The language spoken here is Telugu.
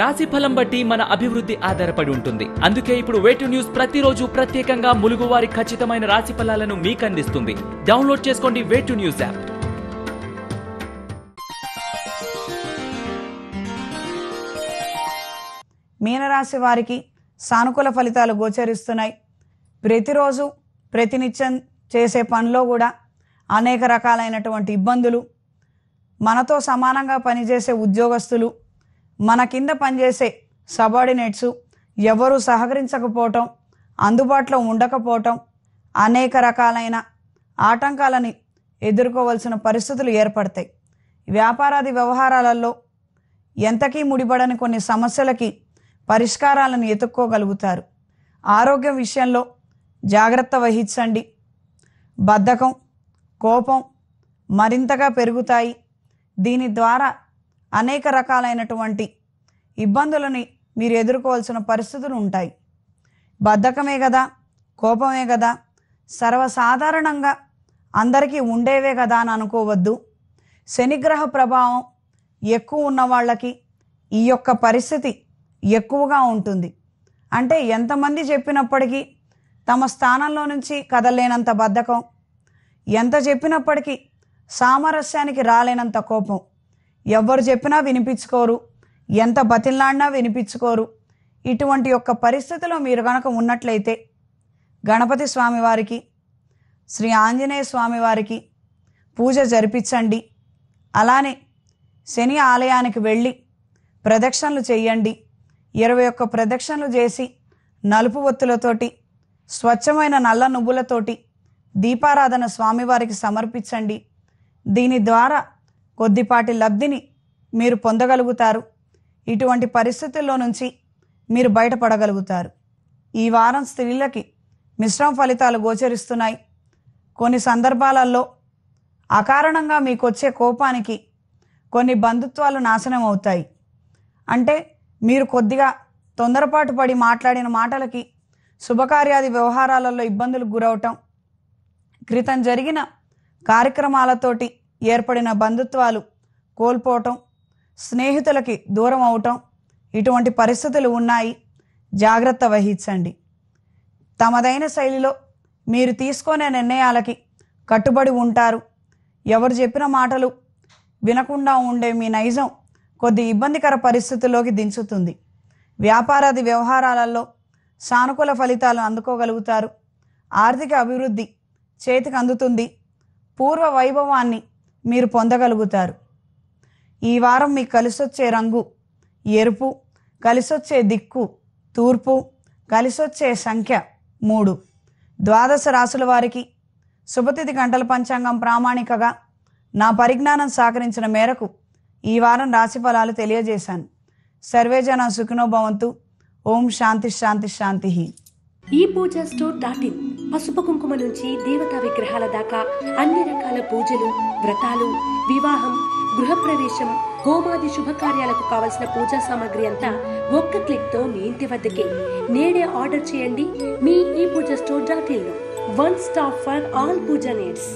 రాశి ఫలం బట్టి మన అభివృద్ధి ఆధారపడి ఉంటుంది అందుకే ఇప్పుడు వేటు న్యూస్ ప్రతిరోజు ప్రత్యేకంగా ములుగువారి ఖచ్చితమైన రాశి ఫలాలను మీకు అందిస్తుంది డౌన్లోడ్ చేసుకోండి వేటు న్యూస్ యాప్ మీనరాశి వారికి సానుకూల ఫలితాలు గోచరిస్తున్నాయి ప్రతిరోజు ప్రతినిత్యం చేసే పనిలో కూడా అనేక రకాలైనటువంటి ఇబ్బందులు మనతో సమానంగా పనిచేసే ఉద్యోగస్తులు మన కింద పనిచేసే సబార్డినేట్స్ ఎవరు సహకరించకపోవటం అందుబాటులో ఉండకపోవటం అనేక రకాలైన ఆటంకాలని ఎదుర్కోవలసిన పరిస్థితులు ఏర్పడతాయి వ్యాపారాది వ్యవహారాలలో ఎంతకీ ముడిపడని కొన్ని సమస్యలకి పరిష్కారాలను ఎతుక్కోగలుగుతారు ఆరోగ్యం విషయంలో జాగ్రత్త వహించండి బద్ధకం కోపం మరింతగా పెరుగుతాయి దీని ద్వారా అనేక రకాలైనటువంటి ఇబ్బందులని మీరు ఎదుర్కోవాల్సిన పరిస్థితులు ఉంటాయి బద్ధకమే కదా కోపమే కదా సర్వసాధారణంగా అందరికీ ఉండేవే కదా అని అనుకోవద్దు శనిగ్రహ ప్రభావం ఎక్కువ ఉన్న వాళ్ళకి ఈ యొక్క పరిస్థితి ఎక్కువగా ఉంటుంది అంటే ఎంతమంది చెప్పినప్పటికీ తమ స్థానంలో నుంచి కదలేనంత బద్ధకం ఎంత చెప్పినప్పటికీ సామరస్యానికి రాలేనంత కోపం ఎవరు చెప్పినా వినిపించుకోరు ఎంత బతిల్లాడినా వినిపించుకోరు ఇటువంటి యొక్క పరిస్థితిలో మీరు కనుక ఉన్నట్లయితే గణపతి స్వామివారికి శ్రీ ఆంజనేయ స్వామివారికి పూజ జరిపించండి అలానే శని ఆలయానికి వెళ్ళి ప్రదక్షిణలు చేయండి ఇరవై ఒక్క ప్రదక్షిణలు చేసి నలుపు ఒత్తులతోటి స్వచ్ఛమైన నల్ల నువ్వులతోటి దీపారాధన స్వామివారికి సమర్పించండి దీని ద్వారా కొద్దిపాటి లబ్ధిని మీరు పొందగలుగుతారు ఇటువంటి పరిస్థితుల్లో నుంచి మీరు బయటపడగలుగుతారు ఈ వారం స్త్రీలకి మిశ్రమ ఫలితాలు గోచరిస్తున్నాయి కొన్ని సందర్భాలలో అకారణంగా మీకు వచ్చే కోపానికి కొన్ని బంధుత్వాలు నాశనం అవుతాయి అంటే మీరు కొద్దిగా తొందరపాటు పడి మాట్లాడిన మాటలకి శుభకార్యాది వ్యవహారాలలో ఇబ్బందులు గురవటం క్రితం జరిగిన కార్యక్రమాలతోటి ఏర్పడిన బంధుత్వాలు కోల్పోవటం స్నేహితులకి దూరం అవటం ఇటువంటి పరిస్థితులు ఉన్నాయి జాగ్రత్త వహించండి తమదైన శైలిలో మీరు తీసుకునే నిర్ణయాలకి కట్టుబడి ఉంటారు ఎవరు చెప్పిన మాటలు వినకుండా ఉండే మీ నైజం కొద్ది ఇబ్బందికర పరిస్థితుల్లోకి దించుతుంది వ్యాపారాది వ్యవహారాలలో సానుకూల ఫలితాలు అందుకోగలుగుతారు ఆర్థిక అభివృద్ధి చేతికి అందుతుంది పూర్వ వైభవాన్ని మీరు పొందగలుగుతారు ఈ వారం మీకు కలిసొచ్చే రంగు ఎరుపు కలిసొచ్చే దిక్కు తూర్పు కలిసొచ్చే సంఖ్య మూడు ద్వాదశ రాసుల వారికి శుభతిథి గంటల పంచాంగం ప్రామాణికగా నా పరిజ్ఞానం సహకరించిన మేరకు ఈ వారం రాశి ఫలాలు తెలియజేశాను సర్వేజన సుఖినో భవంతు ఓం శాంతి శాంతి శాంతి ఈ పూజ స్టోర్ దాటింది పసుపు కుంకుమ నుంచి దేవతా విగ్రహాల దాకా అన్ని రకాల పూజలు వ్రతాలు వివాహం గృహప్రవేశం హోమాది శుభకార్యాలకు కావలసిన పూజా సామాగ్రి అంతా ఒక్క క్లిక్తో మీ ఇంటి వద్దకే నేడే ఆర్డర్ చేయండి మీ ఈ puja store dot one stop for all puja needs